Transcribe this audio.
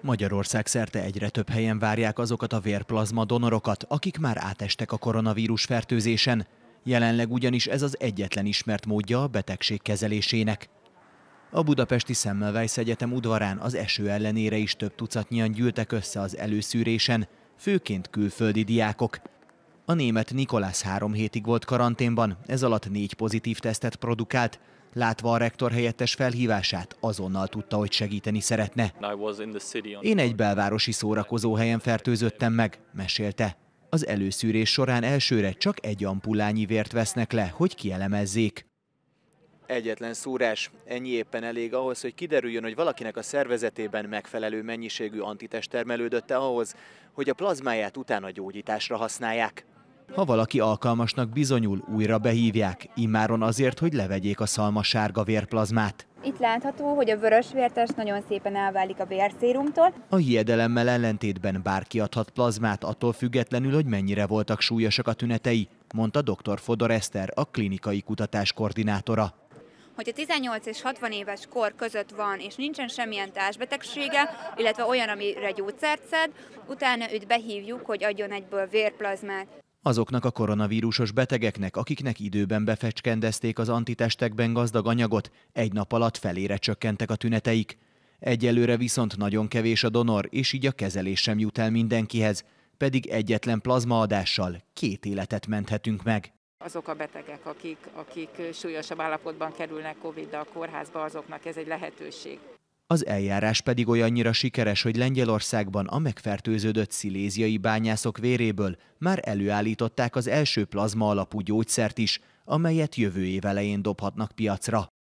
Magyarország szerte egyre több helyen várják azokat a vérplazma donorokat, akik már átestek a koronavírus fertőzésen. Jelenleg ugyanis ez az egyetlen ismert módja a betegség kezelésének. A budapesti Semmelweis Egyetem udvarán az eső ellenére is több tucatnyian gyűltek össze az előszűrésen, főként külföldi diákok. A német Nikolász három hétig volt karanténban, ez alatt négy pozitív tesztet produkált, Látva a rektor helyettes felhívását, azonnal tudta, hogy segíteni szeretne. Én egy belvárosi szórakozóhelyen fertőzöttem meg, mesélte. Az előszűrés során elsőre csak egy ampullányi vért vesznek le, hogy kielemezzék. Egyetlen szúrás. Ennyi éppen elég ahhoz, hogy kiderüljön, hogy valakinek a szervezetében megfelelő mennyiségű antitest termelődötte ahhoz, hogy a plazmáját utána gyógyításra használják. Ha valaki alkalmasnak bizonyul, újra behívják, immáron azért, hogy levegyék a szalma sárga vérplazmát. Itt látható, hogy a vörös vértes nagyon szépen elválik a vérszérumtól. A hiedelemmel ellentétben bárki adhat plazmát attól függetlenül, hogy mennyire voltak súlyosak a tünetei, mondta dr. Fodor Eszter, a klinikai kutatás koordinátora hogyha 18 és 60 éves kor között van, és nincsen semmilyen társbetegsége, illetve olyan, amire gyógyszert szed, utána őt behívjuk, hogy adjon egyből vérplazmát. Azoknak a koronavírusos betegeknek, akiknek időben befecskendezték az antitestekben gazdag anyagot, egy nap alatt felére csökkentek a tüneteik. Egyelőre viszont nagyon kevés a donor, és így a kezelés sem jut el mindenkihez, pedig egyetlen plazmaadással két életet menthetünk meg. Azok a betegek, akik, akik súlyosabb állapotban kerülnek Covid-dal kórházba, azoknak ez egy lehetőség. Az eljárás pedig olyannyira sikeres, hogy Lengyelországban a megfertőződött sziléziai bányászok véréből már előállították az első plazma alapú gyógyszert is, amelyet jövő év elején dobhatnak piacra.